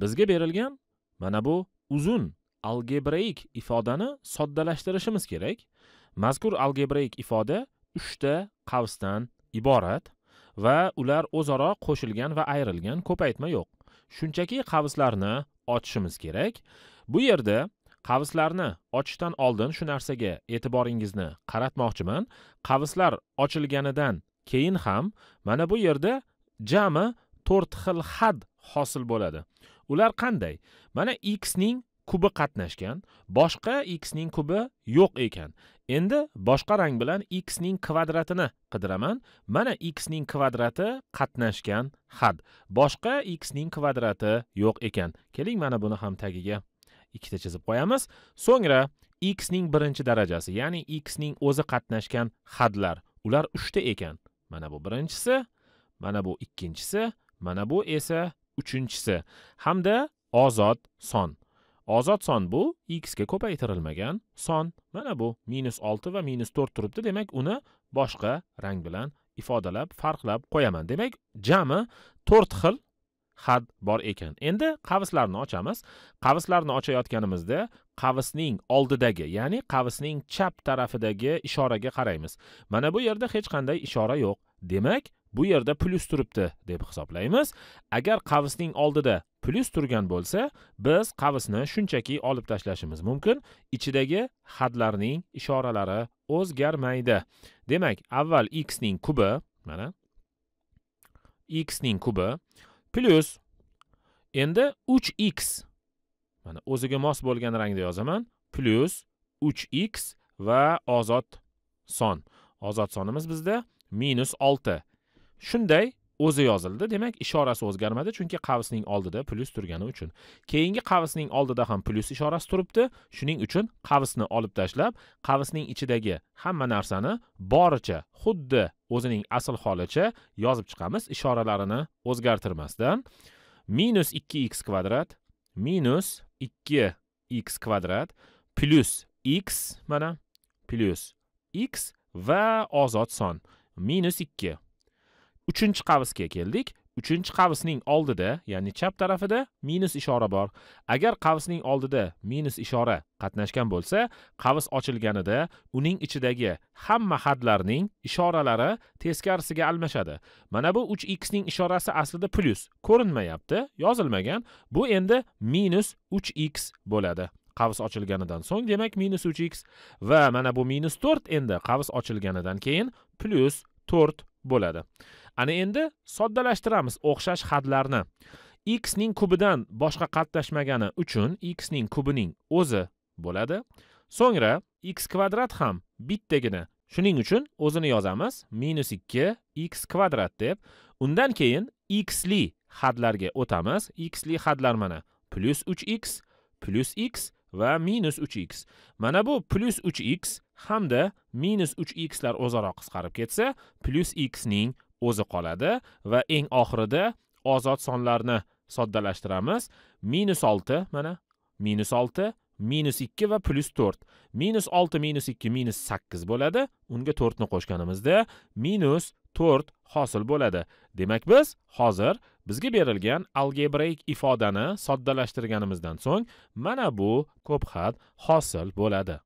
bizga berilgan mana bu uzun algebraik ifodani soddalashtirishimiz kerak mazkur algebraik ifoda 3 ta qavsdan iborat va ular o'zaro qo'shilgan va ayrilgan ko'paytma yo'q shunchaki qavslarni ochishimiz kerak bu yerda qavslarni ochishdan oldin shu narsaga e'tiboringizni qaratmoqchiman qavslar ochilganidan keyin ham mana bu yerda jami to'rt xil had hosil bo'ladi ular qanday mana x ning kubi qatnashgan boshqa x ning kubi yo'q ekan endi boshqa rang bilan x ning kvadratini qidiraman mana x ning kvadrati qatnashgan had boshqa x ning kvadrati yo'q ekan keling mana buni ham tagiga ikkita chizib qo'yamiz so'ngra x ning birinchi darajasi ya'ni x ning o'zi qatnashgan hadlar ular uchta ekan mana bu birinchisi mana bu ikkinchisi mana bu esa uchinchisi hamda ozod son ozod son bu x ga ko'paytirilmagan son mana bu minus olti va minus to'rt turibdi demak uni boshqa rang bilan ifodalab farqlab qo'yaman demak jami to'rt xil had bor ekan endi qavslarni ochamiz qavslarni ochayotganimizda qavsning oldidagi ya'ni qavsning chap tarafidagi ishoraga qaraymiz mana bu yerda hech qanday ishora yo'q demak bu yerda plus turibdi deb hisoblaymiz agar qavsning oldida plus turgan bo'lsa biz qavsni shunchaki olib tashlashimiz mumkin ichidagi hadlarning ishoralari o'zgarmaydi demak avval x ning kubi mana x ning kubi plus endi 3x mana o'ziga mos bo'lgan rangda yozaman plus 3x va ozod son ozod sonimiz bizda minus 6 shunday o'zi yozildi demak ishorasi o'zgarmadi chunki qavsning oldida plyus turgani uchun keyingi qavsning oldida ham plyus ishorasi turibdi shuning uchun qavsni olib tashlab qavsning ichidagi hamma narsani boricha xuddi o'zining asl holicha yozib chiqamiz ishoralarini o'zgartirmasdan minus ikki x kvadrat minus ikki x kvadrat plyus x mana plyus x va ozod son minus ikki uchinchi qavsga keldik uchinchi qavsning oldida ya'ni chap tarafida minus ishora bor agar qavsning oldida minus ishora qatnashgan bo'lsa qavs ochilganida uning ichidagi hamma hadlarning ishoralari teskarisiga almashadi mana bu 3x ning ishorasi aslida plyus ko'rinmayapti yozilmagan bu endi minus 3x bo'ladi qavs ochilganidan so'ng demak minus 3x va mana bu minus 4 endi qavs ochilganidan keyin plyus 4 bo'ladi ana endi soddalashtiramiz o'xshash hadlarni x ning kubidan boshqa qatnashmagani uchun x ning kubining o'zi bo'ladi so'ngra x kvadrat ham bittagina shuning uchun o'zini yozamiz minus ikki x kvadrat deb undan keyin x li hadlarga o'tamiz x li hadlar mana plyus uch x plyus x va minus 3x. Mana bu plyus 3x hamda minus 3xlar o'zaro qisqarib ketsa, plyus x ning o'zi qoladi va eng oxirida ozod sonlarni soddalashtiramiz minus olti mana minus olti minus ikki va plyus to'rt minus olti minus ikki minus sakkiz bo'ladi unga to'rtni qo'shganimizda minus to'rt hosil bo'ladi demak biz hozir bizga berilgan algebraik ifodani soddalashtirganimizdan so'ng mana bu ko'p xat hosil bo'ladi